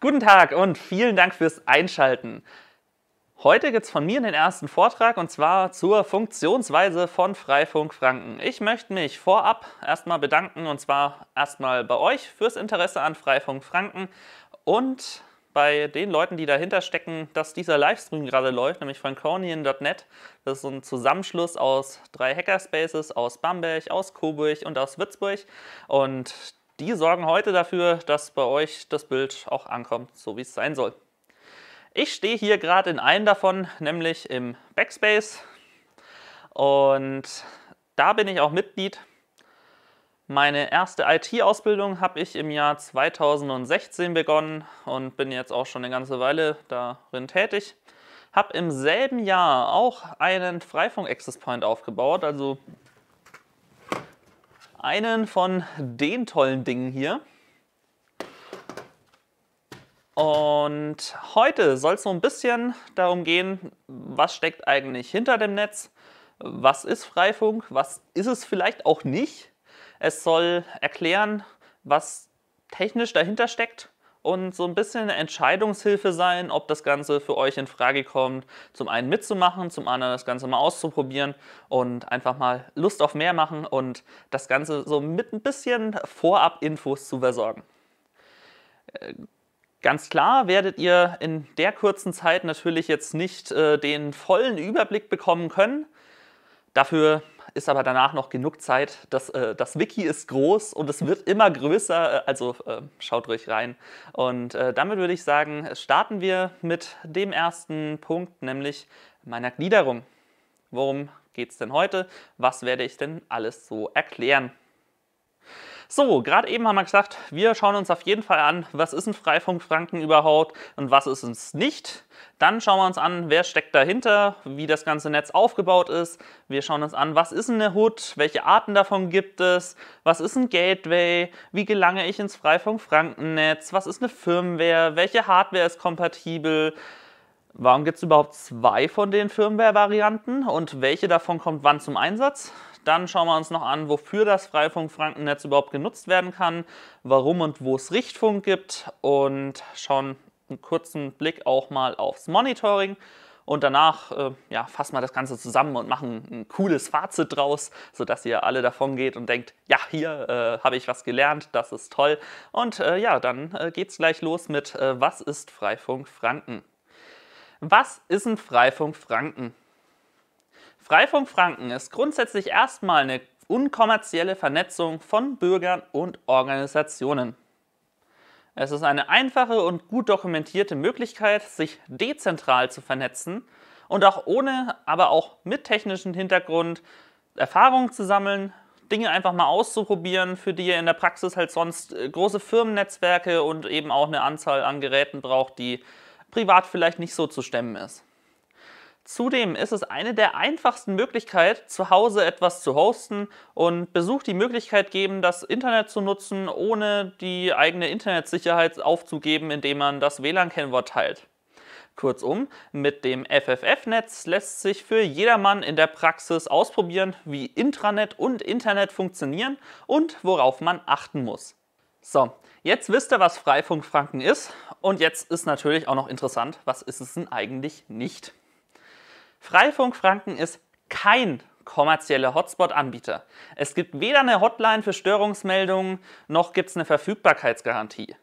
Guten Tag und vielen Dank fürs Einschalten. Heute gibt es von mir den ersten Vortrag und zwar zur Funktionsweise von Freifunk Franken. Ich möchte mich vorab erstmal bedanken und zwar erstmal bei euch fürs Interesse an Freifunk Franken und bei den Leuten, die dahinter stecken, dass dieser Livestream gerade läuft, nämlich franconian.net. Das ist ein Zusammenschluss aus drei Hackerspaces aus Bamberg, aus Coburg und aus Würzburg. Und die sorgen heute dafür, dass bei euch das Bild auch ankommt, so wie es sein soll. Ich stehe hier gerade in einem davon, nämlich im Backspace. Und da bin ich auch Mitglied. Meine erste IT-Ausbildung habe ich im Jahr 2016 begonnen und bin jetzt auch schon eine ganze Weile darin tätig. Habe im selben Jahr auch einen Freifunk-Access Point aufgebaut, also einen von den tollen Dingen hier. Und heute soll es so ein bisschen darum gehen, was steckt eigentlich hinter dem Netz, was ist Freifunk, was ist es vielleicht auch nicht. Es soll erklären, was technisch dahinter steckt und so ein bisschen eine Entscheidungshilfe sein, ob das Ganze für euch in Frage kommt, zum einen mitzumachen, zum anderen das Ganze mal auszuprobieren und einfach mal Lust auf mehr machen und das Ganze so mit ein bisschen Vorab-Infos zu versorgen. Äh, ganz klar werdet ihr in der kurzen Zeit natürlich jetzt nicht äh, den vollen Überblick bekommen können. Dafür ist aber danach noch genug Zeit. Das, äh, das Wiki ist groß und es wird immer größer, äh, also äh, schaut ruhig rein. Und äh, damit würde ich sagen, starten wir mit dem ersten Punkt, nämlich meiner Gliederung. Worum geht es denn heute? Was werde ich denn alles so erklären? So, gerade eben haben wir gesagt, wir schauen uns auf jeden Fall an, was ist ein Freifunk Franken überhaupt und was ist es nicht. Dann schauen wir uns an, wer steckt dahinter, wie das ganze Netz aufgebaut ist. Wir schauen uns an, was ist eine HUD, welche Arten davon gibt es, was ist ein Gateway, wie gelange ich ins Freifunk Franken Netz, was ist eine Firmware, welche Hardware ist kompatibel, Warum gibt es überhaupt zwei von den Firmware-Varianten und welche davon kommt wann zum Einsatz? Dann schauen wir uns noch an, wofür das Freifunk-Frankennetz überhaupt genutzt werden kann, warum und wo es Richtfunk gibt und schauen einen kurzen Blick auch mal aufs Monitoring. Und danach äh, ja, fassen wir das Ganze zusammen und machen ein cooles Fazit draus, sodass ihr alle davon geht und denkt, ja, hier äh, habe ich was gelernt, das ist toll. Und äh, ja, dann äh, geht's gleich los mit äh, Was ist Freifunk Franken? Was ist ein Freifunk Franken? Freifunk Franken ist grundsätzlich erstmal eine unkommerzielle Vernetzung von Bürgern und Organisationen. Es ist eine einfache und gut dokumentierte Möglichkeit, sich dezentral zu vernetzen und auch ohne, aber auch mit technischem Hintergrund Erfahrungen zu sammeln, Dinge einfach mal auszuprobieren, für die ihr in der Praxis halt sonst äh, große Firmennetzwerke und eben auch eine Anzahl an Geräten braucht, die privat vielleicht nicht so zu stemmen ist. Zudem ist es eine der einfachsten Möglichkeiten, zu Hause etwas zu hosten und Besuch die Möglichkeit geben, das Internet zu nutzen, ohne die eigene Internetsicherheit aufzugeben, indem man das WLAN-Kennwort teilt. Kurzum, mit dem FFF-Netz lässt sich für jedermann in der Praxis ausprobieren, wie Intranet und Internet funktionieren und worauf man achten muss. So, jetzt wisst ihr, was Freifunk Franken ist und jetzt ist natürlich auch noch interessant, was ist es denn eigentlich nicht? Freifunk Franken ist kein kommerzieller Hotspot-Anbieter. Es gibt weder eine Hotline für Störungsmeldungen, noch gibt es eine Verfügbarkeitsgarantie.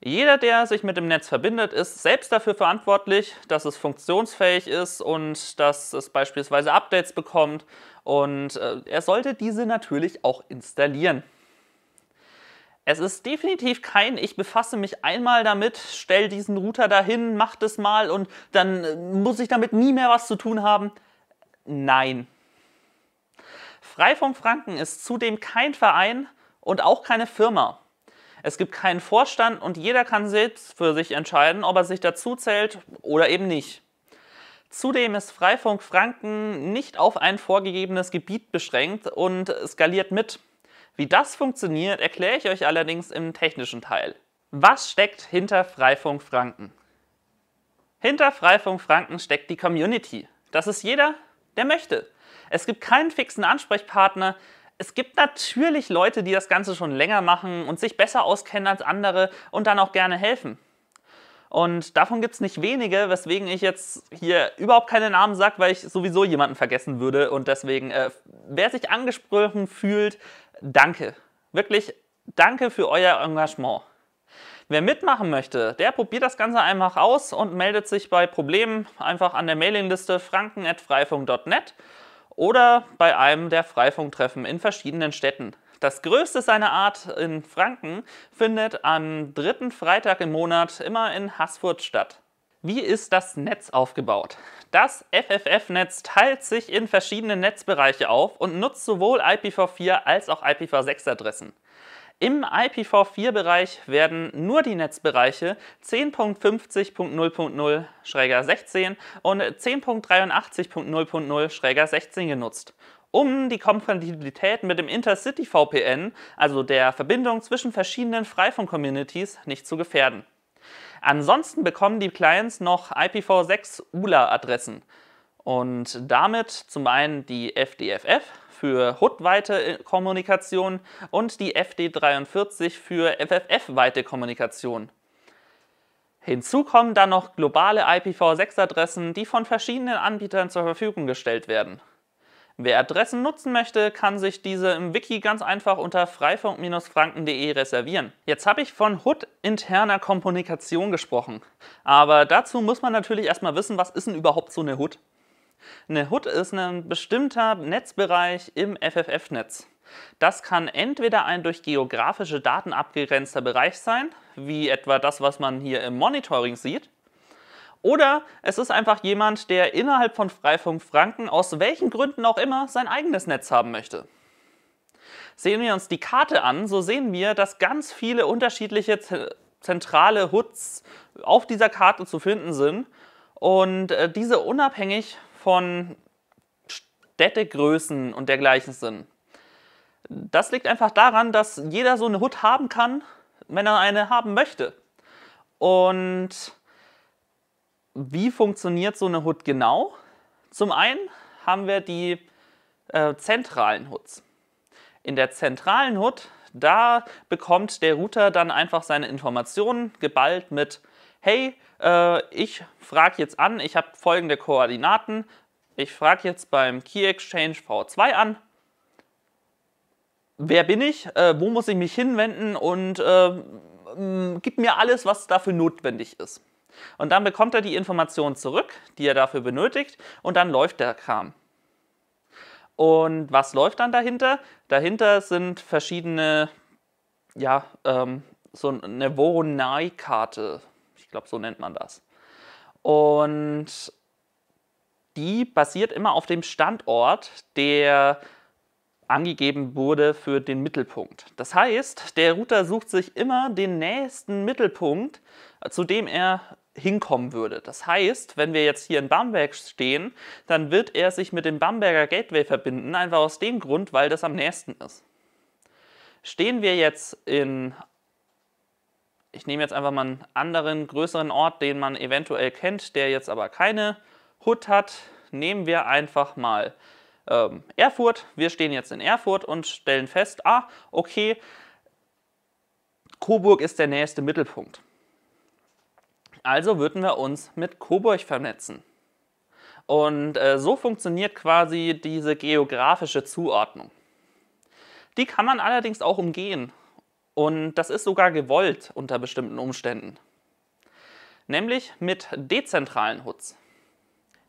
Jeder, der sich mit dem Netz verbindet, ist selbst dafür verantwortlich, dass es funktionsfähig ist und dass es beispielsweise Updates bekommt und äh, er sollte diese natürlich auch installieren. Es ist definitiv kein, ich befasse mich einmal damit, stell diesen Router dahin, mach das mal und dann äh, muss ich damit nie mehr was zu tun haben. Nein. Freifunk Franken ist zudem kein Verein und auch keine Firma. Es gibt keinen Vorstand und jeder kann selbst für sich entscheiden, ob er sich dazu zählt oder eben nicht. Zudem ist Freifunk Franken nicht auf ein vorgegebenes Gebiet beschränkt und skaliert mit. Wie das funktioniert, erkläre ich euch allerdings im technischen Teil. Was steckt hinter Freifunk Franken? Hinter Freifunk Franken steckt die Community. Das ist jeder, der möchte. Es gibt keinen fixen Ansprechpartner. Es gibt natürlich Leute, die das Ganze schon länger machen und sich besser auskennen als andere und dann auch gerne helfen. Und davon gibt es nicht wenige, weswegen ich jetzt hier überhaupt keine Namen sage, weil ich sowieso jemanden vergessen würde. Und deswegen, äh, wer sich angesprochen fühlt, danke. Wirklich danke für euer Engagement. Wer mitmachen möchte, der probiert das Ganze einfach aus und meldet sich bei Problemen einfach an der Mailingliste franken.freifunk.net oder bei einem der Freifunk-Treffen in verschiedenen Städten. Das größte seiner Art in Franken findet am dritten Freitag im Monat immer in Haßfurt statt. Wie ist das Netz aufgebaut? Das FFF-Netz teilt sich in verschiedene Netzbereiche auf und nutzt sowohl IPv4 als auch IPv6-Adressen. Im IPv4-Bereich werden nur die Netzbereiche 10.50.0.0-16 und 10.83.0.0-16 genutzt um die Kompatibilität mit dem Intercity VPN, also der Verbindung zwischen verschiedenen Freifunk-Communities, nicht zu gefährden. Ansonsten bekommen die Clients noch IPv6 ULA-Adressen und damit zum einen die FDFF für HUD-weite äh, Kommunikation und die FD43 für FFF-weite Kommunikation. Hinzu kommen dann noch globale IPv6-Adressen, die von verschiedenen Anbietern zur Verfügung gestellt werden. Wer Adressen nutzen möchte, kann sich diese im Wiki ganz einfach unter freifunk-franken.de reservieren. Jetzt habe ich von HUD interner Kommunikation gesprochen, aber dazu muss man natürlich erstmal wissen, was ist denn überhaupt so eine HUD? Eine HUD ist ein bestimmter Netzbereich im FFF-Netz. Das kann entweder ein durch geografische Daten abgegrenzter Bereich sein, wie etwa das, was man hier im Monitoring sieht, oder es ist einfach jemand, der innerhalb von Freifunk Franken aus welchen Gründen auch immer sein eigenes Netz haben möchte. Sehen wir uns die Karte an, so sehen wir, dass ganz viele unterschiedliche zentrale Huts auf dieser Karte zu finden sind und äh, diese unabhängig von Städtegrößen und dergleichen sind. Das liegt einfach daran, dass jeder so eine Hut haben kann, wenn er eine haben möchte. Und wie funktioniert so eine Hood genau? Zum einen haben wir die äh, zentralen Hoods. In der zentralen Hood, da bekommt der Router dann einfach seine Informationen geballt mit, hey, äh, ich frage jetzt an, ich habe folgende Koordinaten, ich frage jetzt beim Key Exchange V2 an, wer bin ich, äh, wo muss ich mich hinwenden und äh, gib mir alles, was dafür notwendig ist. Und dann bekommt er die Informationen zurück, die er dafür benötigt, und dann läuft der Kram. Und was läuft dann dahinter? Dahinter sind verschiedene, ja, ähm, so eine Voronoi-Karte. Ich glaube, so nennt man das. Und die basiert immer auf dem Standort, der angegeben wurde für den Mittelpunkt. Das heißt, der Router sucht sich immer den nächsten Mittelpunkt, zu dem er hinkommen würde. Das heißt, wenn wir jetzt hier in Bamberg stehen, dann wird er sich mit dem Bamberger Gateway verbinden, einfach aus dem Grund, weil das am nächsten ist. Stehen wir jetzt in, ich nehme jetzt einfach mal einen anderen, größeren Ort, den man eventuell kennt, der jetzt aber keine Hut hat, nehmen wir einfach mal ähm, Erfurt. Wir stehen jetzt in Erfurt und stellen fest, ah, okay, Coburg ist der nächste Mittelpunkt. Also würden wir uns mit Coburg vernetzen. Und äh, so funktioniert quasi diese geografische Zuordnung. Die kann man allerdings auch umgehen. Und das ist sogar gewollt unter bestimmten Umständen. Nämlich mit dezentralen HUDs.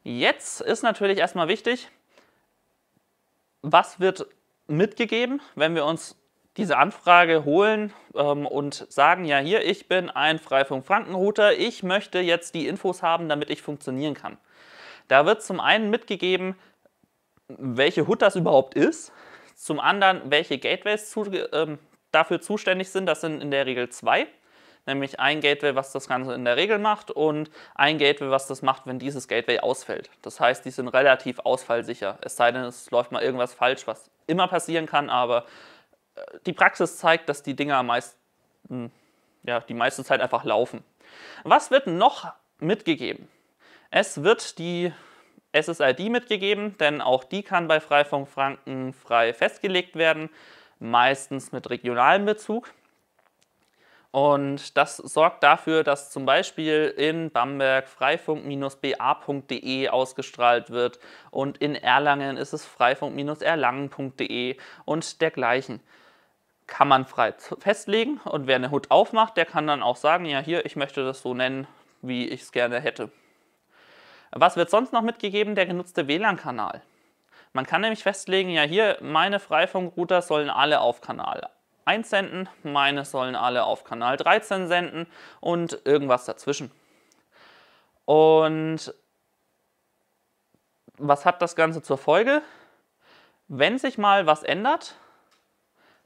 Jetzt ist natürlich erstmal wichtig, was wird mitgegeben, wenn wir uns diese Anfrage holen ähm, und sagen, ja hier, ich bin ein Freifunk-Franken-Router, ich möchte jetzt die Infos haben, damit ich funktionieren kann. Da wird zum einen mitgegeben, welche Hut das überhaupt ist, zum anderen, welche Gateways zu, ähm, dafür zuständig sind, das sind in der Regel zwei, nämlich ein Gateway, was das Ganze in der Regel macht und ein Gateway, was das macht, wenn dieses Gateway ausfällt. Das heißt, die sind relativ ausfallsicher, es sei denn, es läuft mal irgendwas falsch, was immer passieren kann, aber die Praxis zeigt, dass die Dinger am ja, die meiste Zeit einfach laufen. Was wird noch mitgegeben? Es wird die SSID mitgegeben, denn auch die kann bei Freifunk Franken frei festgelegt werden, meistens mit regionalem Bezug. Und das sorgt dafür, dass zum Beispiel in Bamberg freifunk-ba.de ausgestrahlt wird und in Erlangen ist es freifunk-erlangen.de und dergleichen kann man frei festlegen und wer eine Hut aufmacht, der kann dann auch sagen, ja hier, ich möchte das so nennen, wie ich es gerne hätte. Was wird sonst noch mitgegeben? Der genutzte WLAN-Kanal. Man kann nämlich festlegen, ja hier, meine Freifunk-Router sollen alle auf Kanal 1 senden, meine sollen alle auf Kanal 13 senden und irgendwas dazwischen. Und was hat das Ganze zur Folge? Wenn sich mal was ändert,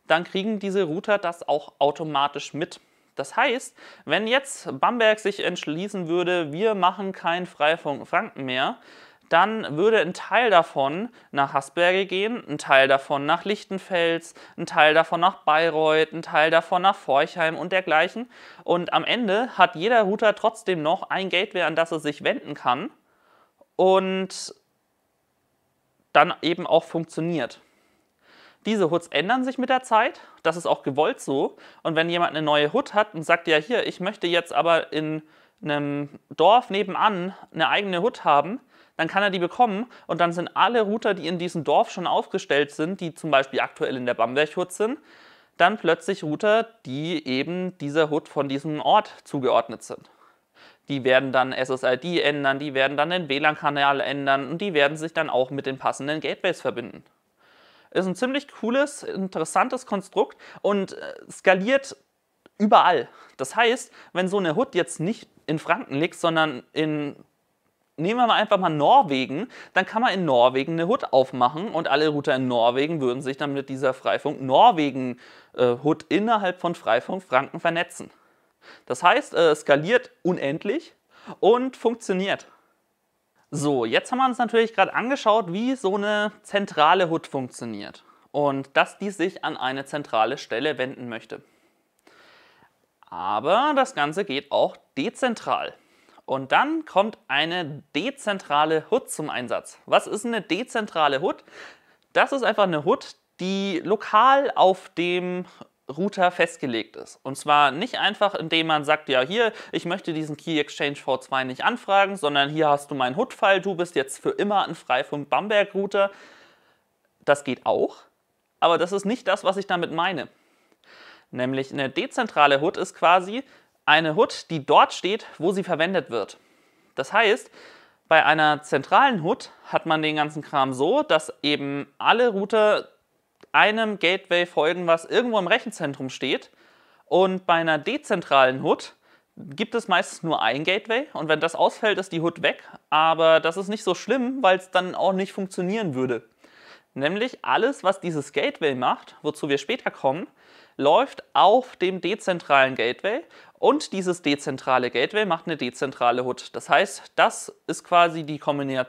dann kriegen diese Router das auch automatisch mit. Das heißt, wenn jetzt Bamberg sich entschließen würde, wir machen keinen Freifunk Franken mehr, dann würde ein Teil davon nach Hasberge gehen, ein Teil davon nach Lichtenfels, ein Teil davon nach Bayreuth, ein Teil davon nach Forchheim und dergleichen. Und am Ende hat jeder Router trotzdem noch ein Gateway, an das er sich wenden kann und dann eben auch funktioniert. Diese Hoods ändern sich mit der Zeit, das ist auch gewollt so. Und wenn jemand eine neue Hood hat und sagt, ja hier, ich möchte jetzt aber in einem Dorf nebenan eine eigene Hood haben, dann kann er die bekommen und dann sind alle Router, die in diesem Dorf schon aufgestellt sind, die zum Beispiel aktuell in der Bamberg-Hood sind, dann plötzlich Router, die eben dieser Hood von diesem Ort zugeordnet sind. Die werden dann SSID ändern, die werden dann den WLAN-Kanal ändern und die werden sich dann auch mit den passenden Gateways verbinden. Ist ein ziemlich cooles, interessantes Konstrukt und äh, skaliert überall. Das heißt, wenn so eine Hood jetzt nicht in Franken liegt, sondern in nehmen wir mal einfach mal Norwegen, dann kann man in Norwegen eine Hood aufmachen und alle Router in Norwegen würden sich dann mit dieser Freifunk Norwegen äh, Hood innerhalb von Freifunk Franken vernetzen. Das heißt, äh, skaliert unendlich und funktioniert. So, jetzt haben wir uns natürlich gerade angeschaut, wie so eine zentrale HUD funktioniert und dass die sich an eine zentrale Stelle wenden möchte. Aber das Ganze geht auch dezentral. Und dann kommt eine dezentrale HUD zum Einsatz. Was ist eine dezentrale HUD? Das ist einfach eine HUD, die lokal auf dem Router festgelegt ist. Und zwar nicht einfach, indem man sagt, ja hier, ich möchte diesen Key Exchange V2 nicht anfragen, sondern hier hast du meinen HUD-File, du bist jetzt für immer ein Freifunk Bamberg Router. Das geht auch, aber das ist nicht das, was ich damit meine. Nämlich eine dezentrale HUD ist quasi eine HUD, die dort steht, wo sie verwendet wird. Das heißt, bei einer zentralen HUD hat man den ganzen Kram so, dass eben alle Router einem Gateway folgen, was irgendwo im Rechenzentrum steht. Und bei einer dezentralen HUD gibt es meistens nur ein Gateway und wenn das ausfällt, ist die HUD weg. Aber das ist nicht so schlimm, weil es dann auch nicht funktionieren würde. Nämlich alles, was dieses Gateway macht, wozu wir später kommen, läuft auf dem dezentralen Gateway und dieses dezentrale Gateway macht eine dezentrale HUD. Das heißt, das ist quasi die, Kombina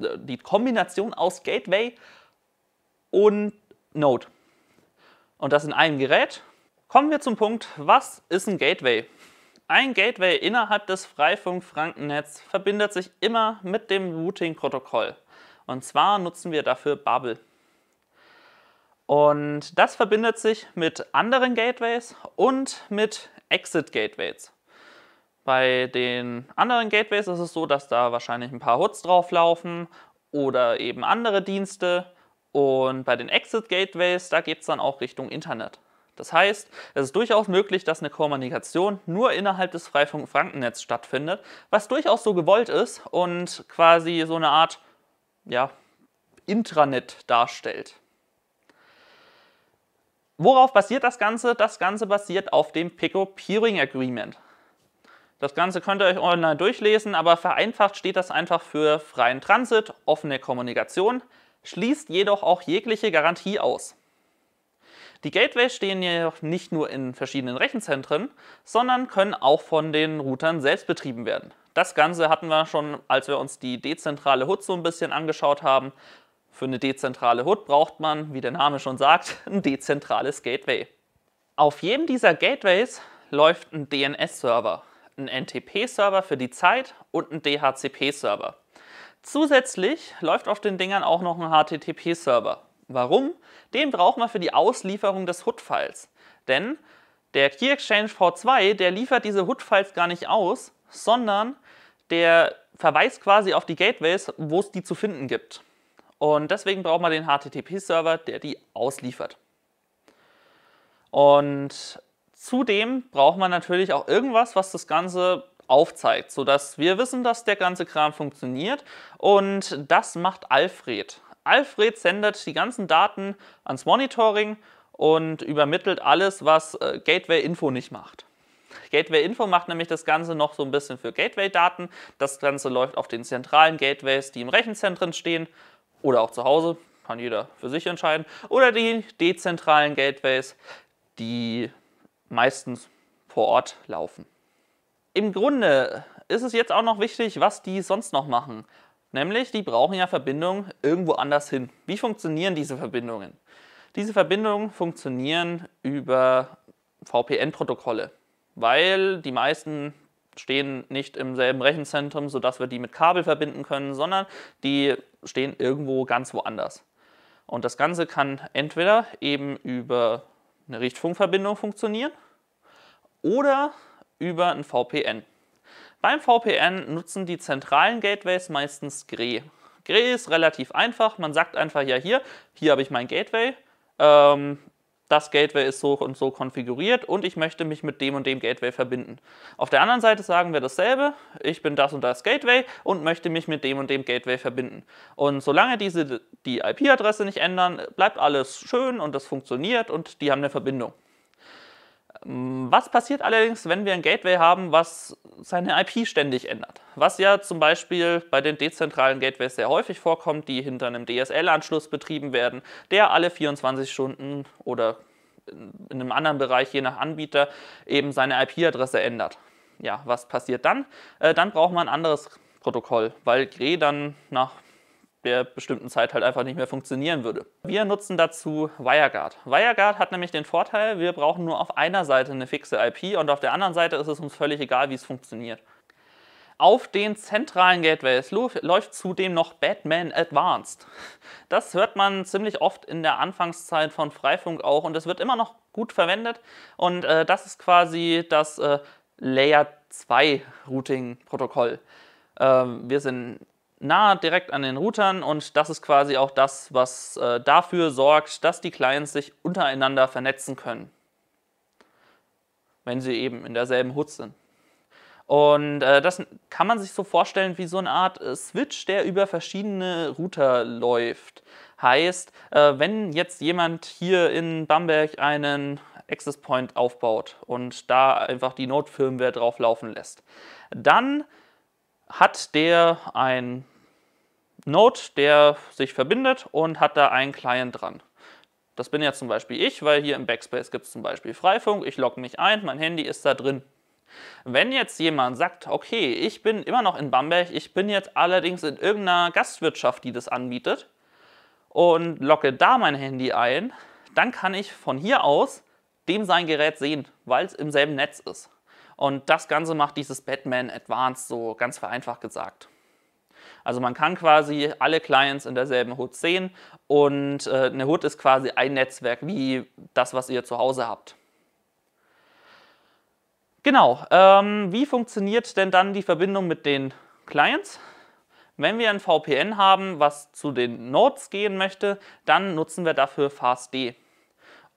äh, die Kombination aus Gateway und Node. Und das in einem Gerät. Kommen wir zum Punkt, was ist ein Gateway? Ein Gateway innerhalb des freifunk frankennetz verbindet sich immer mit dem Routing-Protokoll. Und zwar nutzen wir dafür Bubble. Und das verbindet sich mit anderen Gateways und mit Exit-Gateways. Bei den anderen Gateways ist es so, dass da wahrscheinlich ein paar Hoods drauflaufen oder eben andere Dienste. Und bei den Exit Gateways, da geht es dann auch Richtung Internet. Das heißt, es ist durchaus möglich, dass eine Kommunikation nur innerhalb des freifunk franken stattfindet, was durchaus so gewollt ist und quasi so eine Art ja, Intranet darstellt. Worauf basiert das Ganze? Das Ganze basiert auf dem Pico Peering Agreement. Das Ganze könnt ihr euch online durchlesen, aber vereinfacht steht das einfach für freien Transit, offene Kommunikation, schließt jedoch auch jegliche Garantie aus. Die Gateways stehen jedoch nicht nur in verschiedenen Rechenzentren, sondern können auch von den Routern selbst betrieben werden. Das Ganze hatten wir schon, als wir uns die dezentrale HUD so ein bisschen angeschaut haben. Für eine dezentrale HUD braucht man, wie der Name schon sagt, ein dezentrales Gateway. Auf jedem dieser Gateways läuft ein DNS-Server, ein NTP-Server für die Zeit und ein DHCP-Server. Zusätzlich läuft auf den Dingern auch noch ein HTTP-Server. Warum? Den brauchen wir für die Auslieferung des HUD-Files. Denn der Key Exchange V2, der liefert diese HUD-Files gar nicht aus, sondern der verweist quasi auf die Gateways, wo es die zu finden gibt. Und deswegen braucht man den HTTP-Server, der die ausliefert. Und zudem braucht man natürlich auch irgendwas, was das Ganze aufzeigt, sodass wir wissen, dass der ganze Kram funktioniert. Und das macht Alfred. Alfred sendet die ganzen Daten ans Monitoring und übermittelt alles, was äh, Gateway Info nicht macht. Gateway Info macht nämlich das Ganze noch so ein bisschen für Gateway-Daten. Das Ganze läuft auf den zentralen Gateways, die im Rechenzentren stehen oder auch zu Hause, kann jeder für sich entscheiden, oder die dezentralen Gateways, die meistens vor Ort laufen im Grunde ist es jetzt auch noch wichtig, was die sonst noch machen. Nämlich, die brauchen ja Verbindungen irgendwo anders hin. Wie funktionieren diese Verbindungen? Diese Verbindungen funktionieren über VPN-Protokolle, weil die meisten stehen nicht im selben Rechenzentrum, sodass wir die mit Kabel verbinden können, sondern die stehen irgendwo ganz woanders. Und das Ganze kann entweder eben über eine Richtfunkverbindung funktionieren oder über ein VPN. Beim VPN nutzen die zentralen Gateways meistens GRE. GRE ist relativ einfach, man sagt einfach ja hier, hier habe ich mein Gateway, ähm, das Gateway ist so und so konfiguriert und ich möchte mich mit dem und dem Gateway verbinden. Auf der anderen Seite sagen wir dasselbe, ich bin das und das Gateway und möchte mich mit dem und dem Gateway verbinden. Und solange diese die IP-Adresse nicht ändern, bleibt alles schön und das funktioniert und die haben eine Verbindung. Ähm, was passiert allerdings, wenn wir ein Gateway haben, was seine IP ständig ändert? Was ja zum Beispiel bei den dezentralen Gateways sehr häufig vorkommt, die hinter einem DSL-Anschluss betrieben werden, der alle 24 Stunden oder in einem anderen Bereich, je nach Anbieter, eben seine IP-Adresse ändert. Ja, was passiert dann? Äh, dann braucht man ein anderes Protokoll, weil Gre dann nach der bestimmten Zeit halt einfach nicht mehr funktionieren würde. Wir nutzen dazu WireGuard. WireGuard hat nämlich den Vorteil, wir brauchen nur auf einer Seite eine fixe IP und auf der anderen Seite ist es uns völlig egal, wie es funktioniert. Auf den zentralen Gateways läuft zudem noch Batman Advanced. Das hört man ziemlich oft in der Anfangszeit von Freifunk auch und es wird immer noch gut verwendet und äh, das ist quasi das äh, Layer 2 Routing Protokoll. Ähm, wir sind nahe direkt an den Routern und das ist quasi auch das, was äh, dafür sorgt, dass die Clients sich untereinander vernetzen können, wenn sie eben in derselben Hut sind. Und äh, das kann man sich so vorstellen wie so eine Art äh, Switch, der über verschiedene Router läuft. Heißt, äh, wenn jetzt jemand hier in Bamberg einen Access Point aufbaut und da einfach die Node-Firmware drauf laufen lässt, dann hat der ein Node, der sich verbindet und hat da einen Client dran. Das bin ja zum Beispiel ich, weil hier im Backspace gibt es zum Beispiel Freifunk, ich logge mich ein, mein Handy ist da drin. Wenn jetzt jemand sagt, okay, ich bin immer noch in Bamberg, ich bin jetzt allerdings in irgendeiner Gastwirtschaft, die das anbietet und logge da mein Handy ein, dann kann ich von hier aus dem sein Gerät sehen, weil es im selben Netz ist. Und das Ganze macht dieses Batman Advanced so ganz vereinfacht gesagt. Also man kann quasi alle Clients in derselben Hood sehen und äh, eine Hood ist quasi ein Netzwerk wie das, was ihr zu Hause habt. Genau, ähm, wie funktioniert denn dann die Verbindung mit den Clients? Wenn wir ein VPN haben, was zu den Nodes gehen möchte, dann nutzen wir dafür FastD.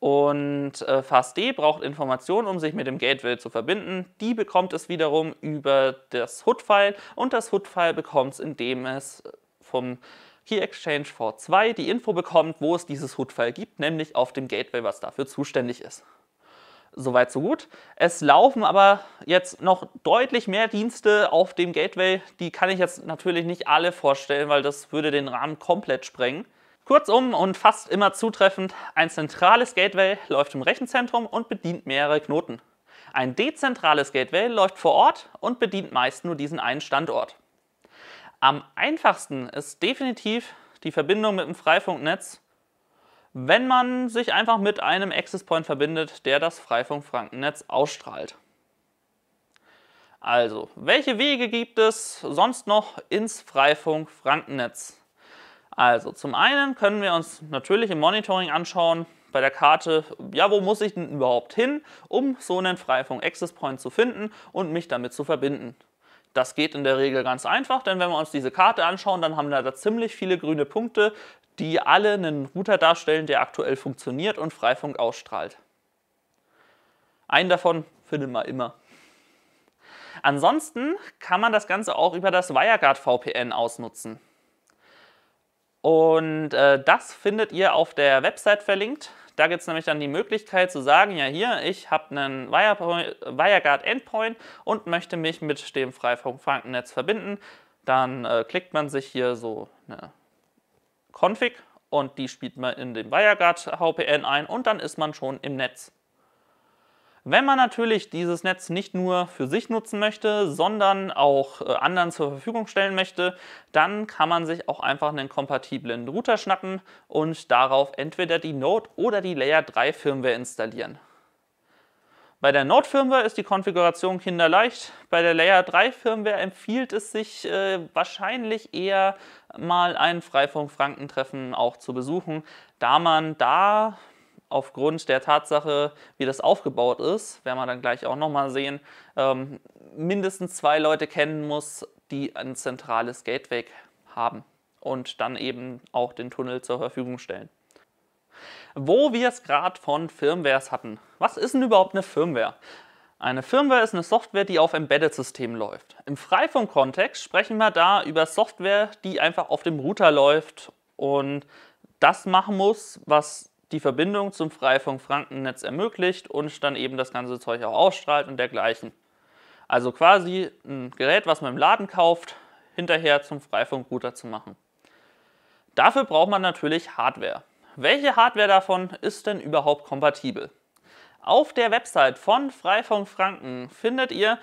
Und äh, FastD braucht Informationen, um sich mit dem Gateway zu verbinden. Die bekommt es wiederum über das HUD-File und das HUD-File bekommt es, indem es äh, vom Key Exchange V2 die Info bekommt, wo es dieses HUD-File gibt, nämlich auf dem Gateway, was dafür zuständig ist. Soweit, so gut. Es laufen aber jetzt noch deutlich mehr Dienste auf dem Gateway. Die kann ich jetzt natürlich nicht alle vorstellen, weil das würde den Rahmen komplett sprengen. Kurzum und fast immer zutreffend, ein zentrales Gateway läuft im Rechenzentrum und bedient mehrere Knoten. Ein dezentrales Gateway läuft vor Ort und bedient meist nur diesen einen Standort. Am einfachsten ist definitiv die Verbindung mit dem Freifunknetz, wenn man sich einfach mit einem Access Point verbindet, der das Freifunk-Frankennetz ausstrahlt. Also, welche Wege gibt es sonst noch ins Freifunk-Frankennetz? Also zum einen können wir uns natürlich im Monitoring anschauen, bei der Karte, ja, wo muss ich denn überhaupt hin, um so einen Freifunk Access Point zu finden und mich damit zu verbinden. Das geht in der Regel ganz einfach, denn wenn wir uns diese Karte anschauen, dann haben wir da ziemlich viele grüne Punkte, die alle einen Router darstellen, der aktuell funktioniert und Freifunk ausstrahlt. Einen davon findet man immer. Ansonsten kann man das Ganze auch über das WireGuard VPN ausnutzen. Und äh, das findet ihr auf der Website verlinkt. Da gibt es nämlich dann die Möglichkeit zu sagen, ja hier, ich habe einen WireGuard Endpoint und möchte mich mit dem Freifunk-Frankennetz verbinden. Dann äh, klickt man sich hier so eine Config und die spielt man in den WireGuard HPN ein und dann ist man schon im Netz. Wenn man natürlich dieses Netz nicht nur für sich nutzen möchte, sondern auch äh, anderen zur Verfügung stellen möchte, dann kann man sich auch einfach einen kompatiblen Router schnappen und darauf entweder die Node oder die Layer 3 Firmware installieren. Bei der Node-Firmware ist die Konfiguration kinderleicht. Bei der Layer 3-Firmware empfiehlt es sich äh, wahrscheinlich eher mal ein Freifunk-Franken-Treffen auch zu besuchen, da man da aufgrund der Tatsache, wie das aufgebaut ist, werden wir dann gleich auch nochmal sehen, ähm, mindestens zwei Leute kennen muss, die ein zentrales Gateway haben und dann eben auch den Tunnel zur Verfügung stellen. Wo wir es gerade von Firmwares hatten. Was ist denn überhaupt eine Firmware? Eine Firmware ist eine Software, die auf Embedded-Systemen läuft. Im Freifunk-Kontext sprechen wir da über Software, die einfach auf dem Router läuft und das machen muss, was die Verbindung zum Freifunk Frankennetz ermöglicht und dann eben das ganze Zeug auch ausstrahlt und dergleichen. Also quasi ein Gerät, was man im Laden kauft, hinterher zum Freifunk-Router zu machen. Dafür braucht man natürlich Hardware. Welche Hardware davon ist denn überhaupt kompatibel? Auf der Website von Freifunk Franken findet ihr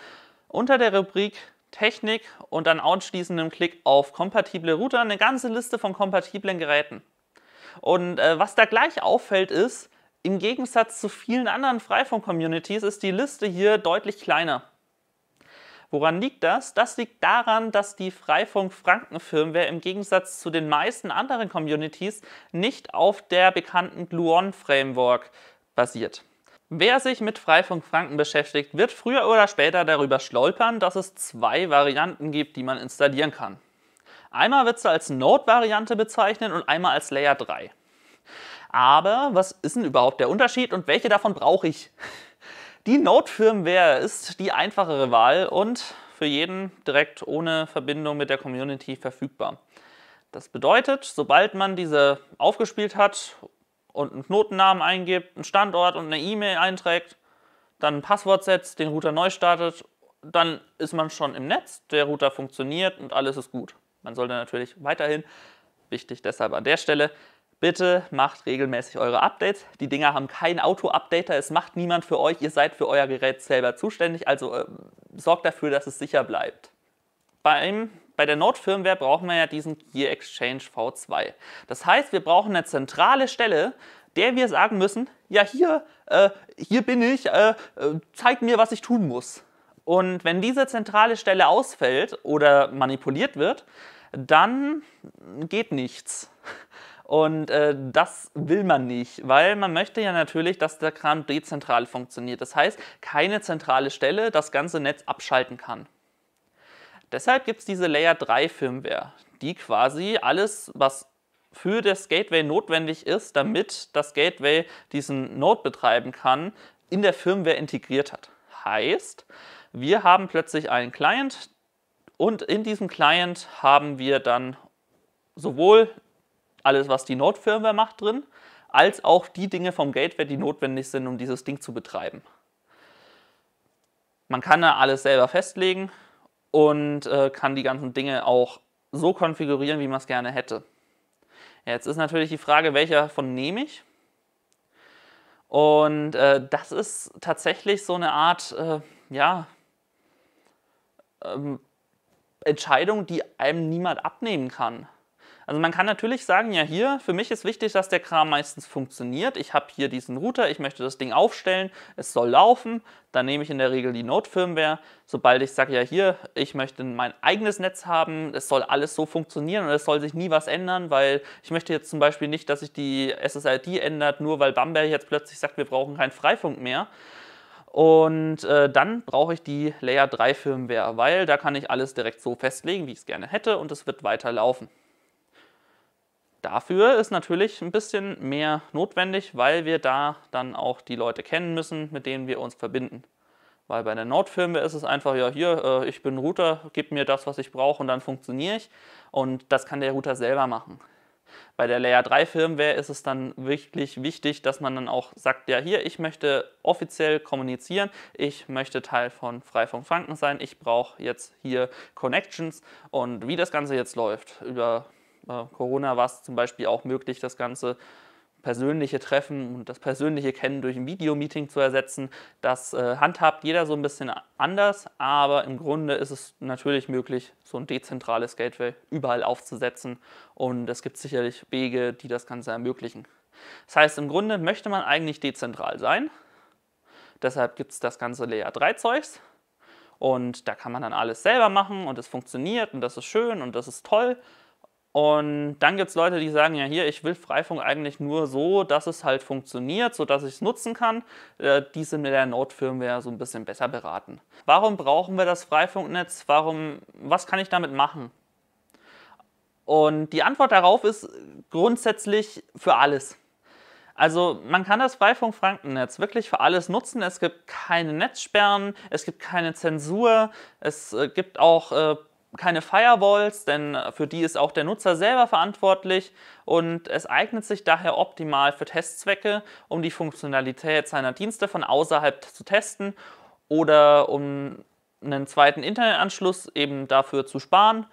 unter der Rubrik Technik und dann anschließendem Klick auf kompatible Router eine ganze Liste von kompatiblen Geräten. Und äh, was da gleich auffällt ist, im Gegensatz zu vielen anderen Freifunk-Communities ist die Liste hier deutlich kleiner. Woran liegt das? Das liegt daran, dass die Freifunk-Franken-Firmware im Gegensatz zu den meisten anderen Communities nicht auf der bekannten Gluon-Framework basiert. Wer sich mit Freifunk Franken beschäftigt, wird früher oder später darüber stolpern, dass es zwei Varianten gibt, die man installieren kann. Einmal wird sie als Node-Variante bezeichnet und einmal als Layer 3. Aber was ist denn überhaupt der Unterschied und welche davon brauche ich? Die Node-Firmware ist die einfachere Wahl und für jeden direkt ohne Verbindung mit der Community verfügbar. Das bedeutet, sobald man diese aufgespielt hat und einen Knotennamen eingibt, einen Standort und eine E-Mail einträgt, dann ein Passwort setzt, den Router neu startet, dann ist man schon im Netz, der Router funktioniert und alles ist gut. Man sollte natürlich weiterhin, wichtig deshalb an der Stelle, bitte macht regelmäßig eure Updates. Die Dinger haben keinen Auto-Updater, es macht niemand für euch, ihr seid für euer Gerät selber zuständig, also äh, sorgt dafür, dass es sicher bleibt. Beim bei der Node-Firmware brauchen wir ja diesen Gear Exchange V2. Das heißt, wir brauchen eine zentrale Stelle, der wir sagen müssen, ja hier, äh, hier bin ich, äh, äh zeig mir, was ich tun muss. Und wenn diese zentrale Stelle ausfällt oder manipuliert wird, dann geht nichts. Und äh, das will man nicht, weil man möchte ja natürlich, dass der Kram dezentral funktioniert. Das heißt, keine zentrale Stelle das ganze Netz abschalten kann. Deshalb gibt es diese Layer 3 Firmware, die quasi alles, was für das Gateway notwendig ist, damit das Gateway diesen Node betreiben kann, in der Firmware integriert hat. Heißt, wir haben plötzlich einen Client und in diesem Client haben wir dann sowohl alles, was die Node-Firmware macht, drin, als auch die Dinge vom Gateway, die notwendig sind, um dieses Ding zu betreiben. Man kann da alles selber festlegen und äh, kann die ganzen Dinge auch so konfigurieren, wie man es gerne hätte. jetzt ist natürlich die Frage, welcher von nehme ich? Und äh, das ist tatsächlich so eine Art, äh, ja, ähm, Entscheidung, die einem niemand abnehmen kann. Also man kann natürlich sagen, ja hier, für mich ist wichtig, dass der Kram meistens funktioniert. Ich habe hier diesen Router, ich möchte das Ding aufstellen, es soll laufen. Dann nehme ich in der Regel die Node-Firmware. Sobald ich sage, ja hier, ich möchte mein eigenes Netz haben, es soll alles so funktionieren und es soll sich nie was ändern, weil ich möchte jetzt zum Beispiel nicht, dass sich die SSID ändert, nur weil Bamberg jetzt plötzlich sagt, wir brauchen keinen Freifunk mehr. Und äh, dann brauche ich die Layer 3 Firmware, weil da kann ich alles direkt so festlegen, wie ich es gerne hätte und es wird weiter laufen. Dafür ist natürlich ein bisschen mehr notwendig, weil wir da dann auch die Leute kennen müssen, mit denen wir uns verbinden. Weil bei einer Node-Firmware ist es einfach, ja, hier, äh, ich bin Router, gib mir das, was ich brauche und dann funktioniere ich. Und das kann der Router selber machen. Bei der Layer 3 Firmware ist es dann wirklich wichtig, dass man dann auch sagt, ja hier, ich möchte offiziell kommunizieren, ich möchte Teil von Freifunk Franken sein, ich brauche jetzt hier Connections und wie das Ganze jetzt läuft. Über äh, Corona war es zum Beispiel auch möglich, das Ganze persönliche Treffen und das persönliche Kennen durch ein Videomeeting zu ersetzen. Das äh, handhabt jeder so ein bisschen anders, aber im Grunde ist es natürlich möglich, so ein dezentrales Gateway überall aufzusetzen und es gibt sicherlich Wege, die das Ganze ermöglichen. Das heißt, im Grunde möchte man eigentlich dezentral sein. Deshalb gibt es das ganze Layer 3 Zeugs und da kann man dann alles selber machen und es funktioniert und das ist schön und das ist toll. Und dann gibt es Leute, die sagen, ja hier, ich will Freifunk eigentlich nur so, dass es halt funktioniert, sodass ich es nutzen kann. Äh, die sind mit der Node-Firmware so ein bisschen besser beraten. Warum brauchen wir das Freifunknetz? Warum, was kann ich damit machen? Und die Antwort darauf ist grundsätzlich für alles. Also man kann das Freifunk-Frankennetz wirklich für alles nutzen. Es gibt keine Netzsperren, es gibt keine Zensur, es äh, gibt auch äh, keine Firewalls, denn äh, für die ist auch der Nutzer selber verantwortlich und es eignet sich daher optimal für Testzwecke, um die Funktionalität seiner Dienste von außerhalb zu testen oder um einen zweiten Internetanschluss eben dafür zu sparen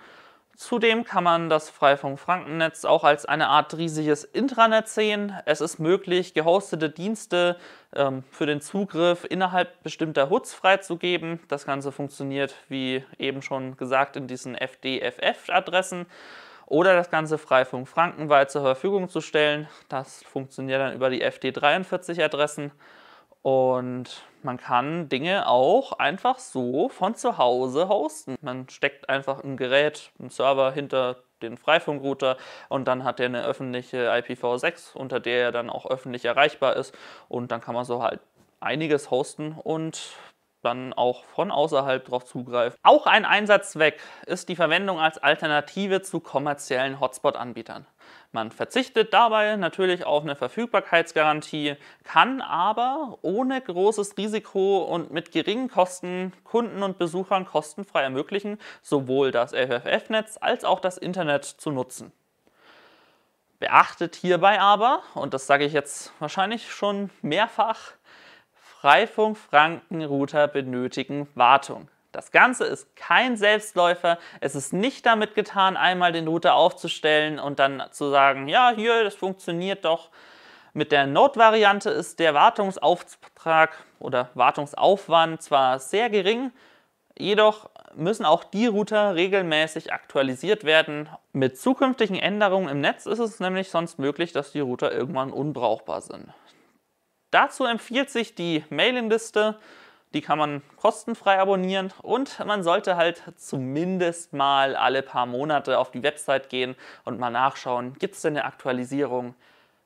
Zudem kann man das freifunk franken netz auch als eine Art riesiges Intranet sehen. Es ist möglich, gehostete Dienste ähm, für den Zugriff innerhalb bestimmter Hoods freizugeben. Das Ganze funktioniert, wie eben schon gesagt, in diesen FDFF-Adressen. Oder das Ganze Freifunk frankenweit zur Verfügung zu stellen. Das funktioniert dann über die FD43-Adressen. Und man kann Dinge auch einfach so von zu Hause hosten. Man steckt einfach ein Gerät, einen Server hinter den Freifunkrouter und dann hat er eine öffentliche IPv6, unter der er dann auch öffentlich erreichbar ist und dann kann man so halt einiges hosten und dann auch von außerhalb darauf zugreifen. Auch ein Einsatzzweck ist die Verwendung als Alternative zu kommerziellen Hotspot-Anbietern. Man verzichtet dabei natürlich auf eine Verfügbarkeitsgarantie, kann aber ohne großes Risiko und mit geringen Kosten Kunden und Besuchern kostenfrei ermöglichen, sowohl das FFF-Netz als auch das Internet zu nutzen. Beachtet hierbei aber, und das sage ich jetzt wahrscheinlich schon mehrfach, Freifunk-Franken-Router benötigen Wartung. Das Ganze ist kein Selbstläufer. Es ist nicht damit getan, einmal den Router aufzustellen und dann zu sagen, ja, hier, das funktioniert doch. Mit der Node-Variante ist der Wartungsauftrag oder Wartungsaufwand zwar sehr gering, jedoch müssen auch die Router regelmäßig aktualisiert werden. Mit zukünftigen Änderungen im Netz ist es nämlich sonst möglich, dass die Router irgendwann unbrauchbar sind. Dazu empfiehlt sich die Mailingliste die kann man kostenfrei abonnieren und man sollte halt zumindest mal alle paar Monate auf die Website gehen und mal nachschauen, gibt es denn eine Aktualisierung?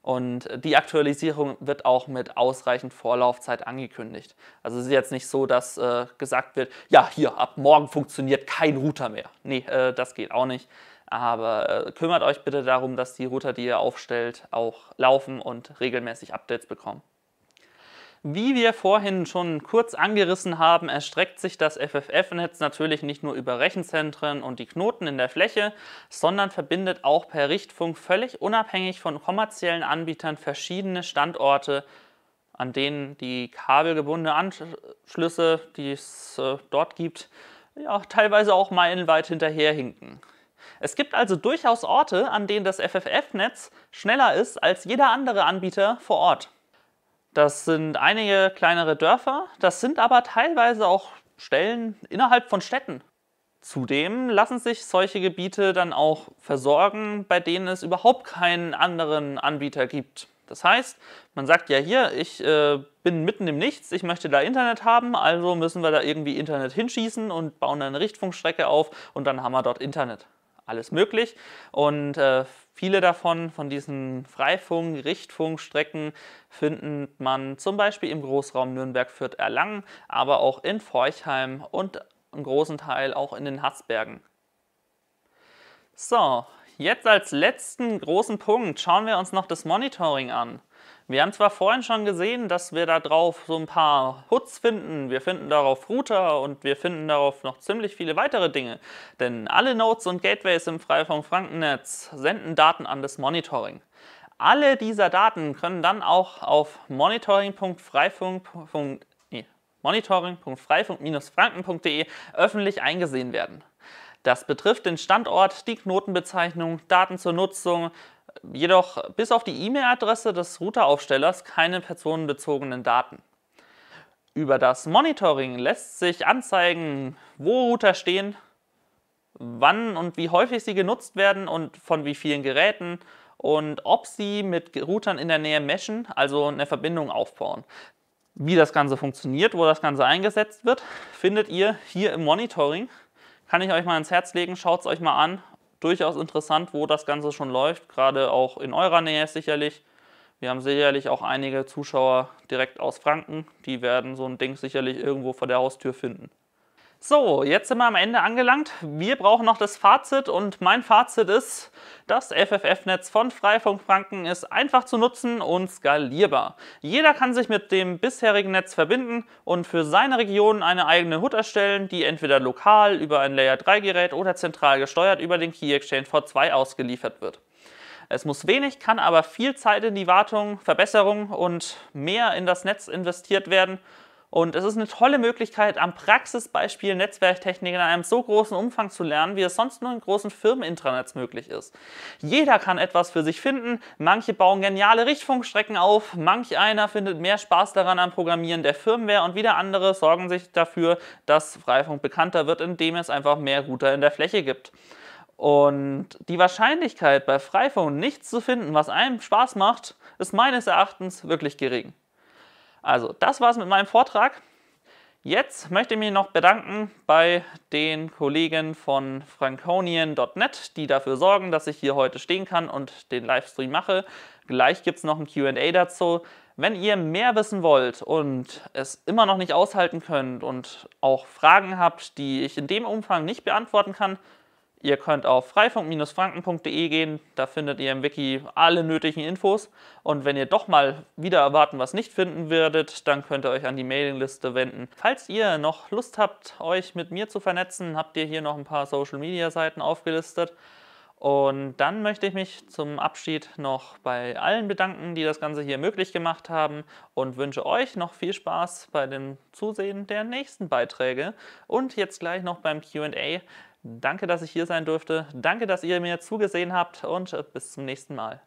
Und die Aktualisierung wird auch mit ausreichend Vorlaufzeit angekündigt. Also es ist jetzt nicht so, dass äh, gesagt wird, ja, hier, ab morgen funktioniert kein Router mehr. Nee, äh, das geht auch nicht. Aber äh, kümmert euch bitte darum, dass die Router, die ihr aufstellt, auch laufen und regelmäßig Updates bekommen. Wie wir vorhin schon kurz angerissen haben, erstreckt sich das FFF-Netz natürlich nicht nur über Rechenzentren und die Knoten in der Fläche, sondern verbindet auch per Richtfunk völlig unabhängig von kommerziellen Anbietern verschiedene Standorte, an denen die kabelgebundenen Anschlüsse, die es äh, dort gibt, ja, teilweise auch meilenweit hinterherhinken. Es gibt also durchaus Orte, an denen das FFF-Netz schneller ist als jeder andere Anbieter vor Ort. Das sind einige kleinere Dörfer, das sind aber teilweise auch Stellen innerhalb von Städten. Zudem lassen sich solche Gebiete dann auch versorgen, bei denen es überhaupt keinen anderen Anbieter gibt. Das heißt, man sagt ja hier, ich äh, bin mitten im Nichts, ich möchte da Internet haben, also müssen wir da irgendwie Internet hinschießen und bauen eine Richtfunkstrecke auf und dann haben wir dort Internet alles möglich. Und äh, viele davon, von diesen Freifunk-, Richtfunkstrecken, findet man zum Beispiel im Großraum Nürnberg-Fürth-Erlangen, aber auch in Forchheim und im großen Teil auch in den Hatzbergen. So, Jetzt als letzten großen Punkt schauen wir uns noch das Monitoring an. Wir haben zwar vorhin schon gesehen, dass wir da drauf so ein paar Hoods finden, wir finden darauf Router und wir finden darauf noch ziemlich viele weitere Dinge, denn alle Nodes und Gateways im Freifunk-Frankennetz senden Daten an das Monitoring. Alle dieser Daten können dann auch auf monitoringfreifunk frankende öffentlich eingesehen werden. Das betrifft den Standort, die Knotenbezeichnung, Daten zur Nutzung, jedoch bis auf die E-Mail-Adresse des Routeraufstellers keine personenbezogenen Daten. Über das Monitoring lässt sich anzeigen, wo Router stehen, wann und wie häufig sie genutzt werden und von wie vielen Geräten und ob sie mit Routern in der Nähe meshen, also eine Verbindung aufbauen. Wie das Ganze funktioniert, wo das Ganze eingesetzt wird, findet ihr hier im Monitoring. Kann ich euch mal ins Herz legen, schaut es euch mal an. Durchaus interessant, wo das Ganze schon läuft, gerade auch in eurer Nähe sicherlich. Wir haben sicherlich auch einige Zuschauer direkt aus Franken, die werden so ein Ding sicherlich irgendwo vor der Haustür finden. So, jetzt sind wir am Ende angelangt. Wir brauchen noch das Fazit und mein Fazit ist, das FFF-Netz von Freifunk Franken ist einfach zu nutzen und skalierbar. Jeder kann sich mit dem bisherigen Netz verbinden und für seine Region eine eigene Hut erstellen, die entweder lokal über ein Layer-3-Gerät oder zentral gesteuert über den Key Exchange V2 ausgeliefert wird. Es muss wenig, kann aber viel Zeit in die Wartung, Verbesserung und mehr in das Netz investiert werden und es ist eine tolle Möglichkeit, am Praxisbeispiel Netzwerktechnik in einem so großen Umfang zu lernen, wie es sonst nur in großen Firmenintranets möglich ist. Jeder kann etwas für sich finden, manche bauen geniale Richtfunkstrecken auf, manch einer findet mehr Spaß daran am Programmieren der Firmware und wieder andere sorgen sich dafür, dass Freifunk bekannter wird, indem es einfach mehr Router in der Fläche gibt. Und die Wahrscheinlichkeit, bei Freifunk nichts zu finden, was einem Spaß macht, ist meines Erachtens wirklich gering. Also, das war's mit meinem Vortrag. Jetzt möchte ich mich noch bedanken bei den Kollegen von franconian.net, die dafür sorgen, dass ich hier heute stehen kann und den Livestream mache. Gleich gibt es noch ein QA dazu. Wenn ihr mehr wissen wollt und es immer noch nicht aushalten könnt und auch Fragen habt, die ich in dem Umfang nicht beantworten kann, Ihr könnt auf freifunk-franken.de gehen, da findet ihr im Wiki alle nötigen Infos. Und wenn ihr doch mal wieder erwarten, was nicht finden werdet, dann könnt ihr euch an die Mailingliste wenden. Falls ihr noch Lust habt, euch mit mir zu vernetzen, habt ihr hier noch ein paar Social-Media-Seiten aufgelistet. Und dann möchte ich mich zum Abschied noch bei allen bedanken, die das Ganze hier möglich gemacht haben und wünsche euch noch viel Spaß bei dem Zusehen der nächsten Beiträge und jetzt gleich noch beim QA. Danke, dass ich hier sein durfte. Danke, dass ihr mir zugesehen habt und äh, bis zum nächsten Mal.